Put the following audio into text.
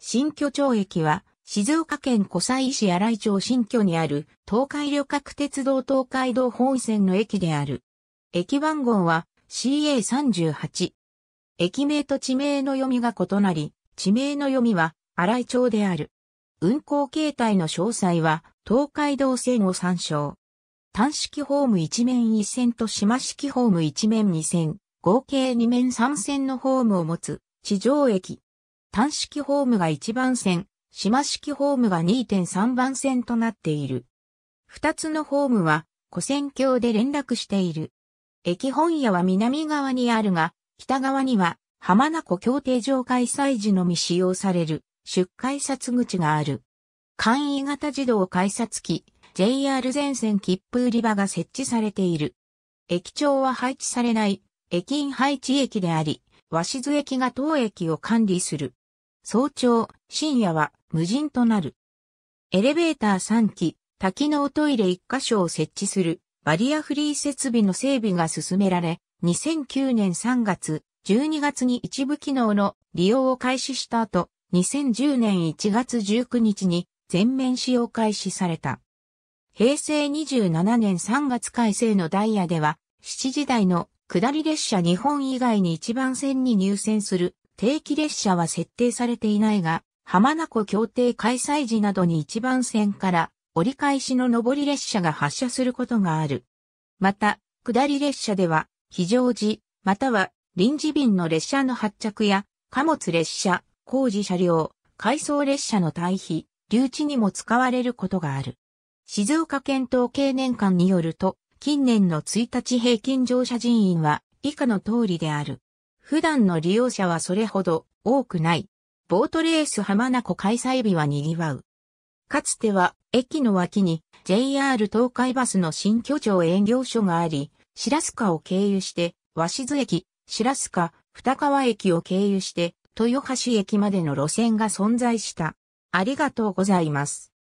新居町駅は、静岡県湖西市新井町新居にある、東海旅客鉄道東海道本線の駅である。駅番号は CA38。駅名と地名の読みが異なり、地名の読みは新井町である。運行形態の詳細は、東海道線を参照。単式ホーム1面1線と島式ホーム1面2線、合計2面3線のホームを持つ、地上駅。単式ホームが1番線、島式ホームが2.3番線となっている。二つのホームは、古線橋で連絡している。駅本屋は南側にあるが、北側には、浜名湖協定場開催時のみ使用される、出改札口がある。簡易型自動改札機、JR 全線切符売り場が設置されている。駅長は配置されない、駅員配置駅であり、鷲津駅が当駅を管理する。早朝、深夜は無人となる。エレベーター3機、多機能トイレ1箇所を設置するバリアフリー設備の整備が進められ、2009年3月、12月に一部機能の利用を開始した後、2010年1月19日に全面使用開始された。平成27年3月改正のダイヤでは、7時台の下り列車日本以外に一番線に入線する定期列車は設定されていないが、浜名湖協定開催時などに1番線から折り返しの上り列車が発車することがある。また、下り列車では、非常時、または臨時便の列車の発着や、貨物列車、工事車両、回送列車の退避、留置にも使われることがある。静岡県統計年間によると、近年の1日平均乗車人員は以下の通りである。普段の利用者はそれほど多くない。ボートレース浜名湖開催日は賑わう。かつては駅の脇に JR 東海バスの新居城営業所があり、白賀を経由して鷲津駅、白賀、二川駅を経由して豊橋駅までの路線が存在した。ありがとうございます。